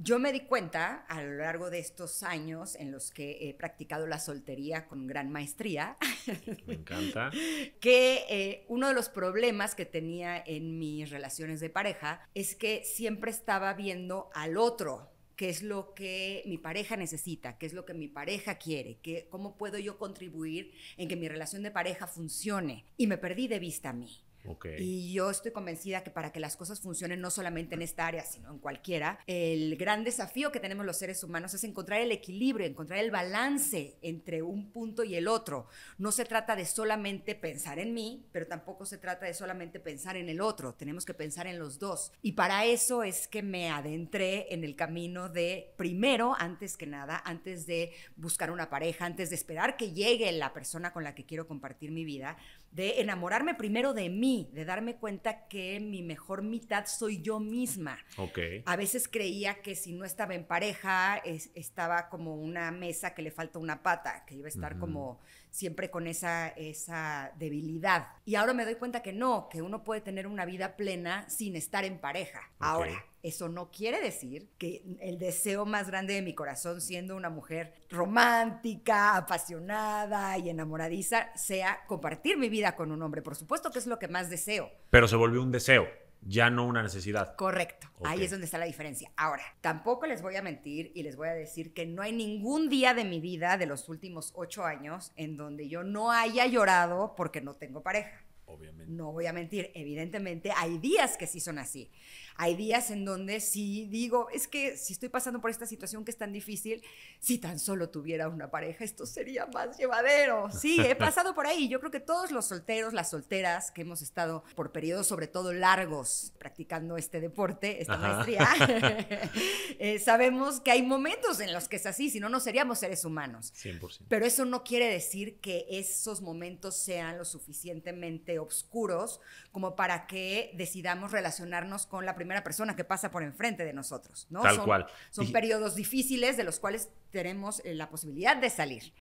Yo me di cuenta a lo largo de estos años en los que he practicado la soltería con gran maestría. Me encanta. que eh, uno de los problemas que tenía en mis relaciones de pareja es que siempre estaba viendo al otro qué es lo que mi pareja necesita, qué es lo que mi pareja quiere, cómo puedo yo contribuir en que mi relación de pareja funcione. Y me perdí de vista a mí. Y yo estoy convencida que para que las cosas funcionen no solamente en esta área, sino en cualquiera, el gran desafío que tenemos los seres humanos es encontrar el equilibrio, encontrar el balance entre un punto y el otro. No se trata de solamente pensar en mí, pero tampoco se trata de solamente pensar en el otro, tenemos que pensar en los dos. Y para eso es que me adentré en el camino de, primero, antes que nada, antes de buscar una pareja, antes de esperar que llegue la persona con la que quiero compartir mi vida, de enamorarme primero de mí de darme cuenta que mi mejor mitad soy yo misma. ok A veces creía que si no estaba en pareja, estaba como una mesa que le falta una pata, que iba a estar como siempre con esa, esa debilidad. Y ahora me doy cuenta que no, que uno puede tener una vida plena sin estar en pareja. Ahora, eso no quiere decir que el deseo más grande de mi corazón, siendo una mujer romántica, apasionada y enamoradiza, sea compartir mi vida con un hombre. Por supuesto que es lo que más deseo. Pero se volvió un deseo ya no una necesidad. Correcto, ahí es donde está la diferencia. Ahora, tampoco les voy a mentir y les voy a decir que no hay ningún día de mi vida de los últimos ocho años en donde yo no haya llorado porque no tengo pareja. No voy a mentir, evidentemente hay días que sí son así. Hay días en donde sí digo, es que si estoy pasando por esta situación que es tan difícil, si tan solo tuviera una pareja, esto sería más llevadero. Sí, he pasado por ahí. Yo creo que todos los solteros, las solteras que hemos estado por periodos sobre todo largos practicando este deporte, esta maestría, eh, sabemos que hay momentos en los que es así, si no, no seríamos seres humanos. 100%. Pero eso no quiere decir que esos momentos sean lo suficientemente obscuros oscuros como para que decidamos relacionarnos con la primera persona que pasa por enfrente de nosotros, ¿no? Tal son, cual. Son periodos difíciles de los cuales tenemos eh, la posibilidad de salir.